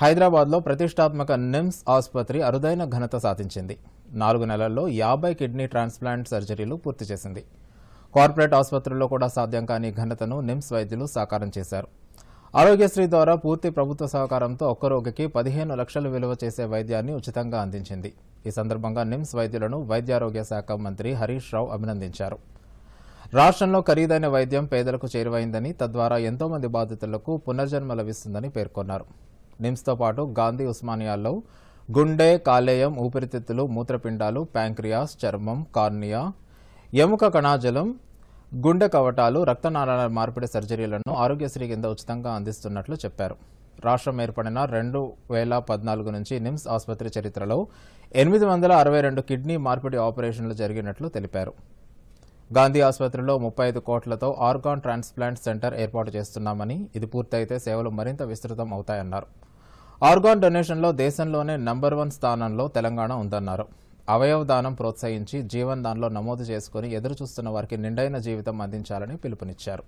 హైదరాబాద్లో ప్రతిష్టాత్మక నిమ్స్ ఆసుపత్రి అరుదైన ఘనత సాధించింది నాలుగు నెలల్లో యాభై కిడ్నీ ట్రాన్స్ప్లాంట్ సర్జరీలు పూర్తి చేసింది కార్పొరేట్ ఆసుపత్రుల్లో కూడా సాధ్యం కాని ఘనతను నిమ్స్ వైద్యులు సాకారం చేశారు ఆరోగ్యశ్రీ ద్వారా పూర్తి ప్రభుత్వ సహకారంతో ఒక్క రోగికి పదిహేను లక్షలు విలువ చేసే వైద్యాన్ని ఉచితంగా అందించింది ఈ సందర్భంగా నిమ్స్ వైద్యులను వైద్యారోగ్య శాఖ మంత్రి హరీష్ రావు అభినందించారు రాష్ట్రంలో ఖరీదైన వైద్యం పేదలకు చేరువైందని తద్వారా ఎంతోమంది బాధితులకు పునర్జన్మ లభిస్తుందని పేర్కొన్నారు నిమ్స్తో పాటు గాంధీ ఉస్మానియాల్లో గుండె కాలేయం ఊపిరితిత్తులు మూత్రపిండాలు ప్యాంక్రియాస్ చర్మం కార్నియా ఎముక కణాజలం గుండె కవటాలు రక్తనాళాల మార్పిడి సర్జరీలను ఆరోగ్యశ్రీ కింద ఉచితంగా అందిస్తున్నట్లు చెప్పారు రాష్ట్రం ఏర్పడిన రెండు వేల పద్నాలుగు నుంచి నిమ్స్ ఆసుపత్రి చరిత్రలో ఎనిమిది వందల అరవై రెండు కిడ్నీ మార్పిడి ఆపరేషన్లు జరిగినట్లు తెలిపారు గాంధీ ఆసుపత్రిలో ముప్పై ఐదు కోట్లతో ఆర్గాన్ ట్రాన్స్ప్లాంట్ సెంటర్ ఏర్పాటు చేస్తున్నామని ఇది పూర్తయితే సేవలు మరింత విస్తృతం అవుతాయన్నారు ఆర్గాన్ డొనేషన్లో దేశంలోనే నంబర్ వన్ స్థానంలో తెలంగాణ ఉందన్నారు అవయవదానం ప్రోత్సహించి జీవన్ దానిలో నమోదు చేసుకుని ఎదురుచూస్తున్న వారికి నిండైన జీవితం అందించాలని పిలుపునిచ్చారు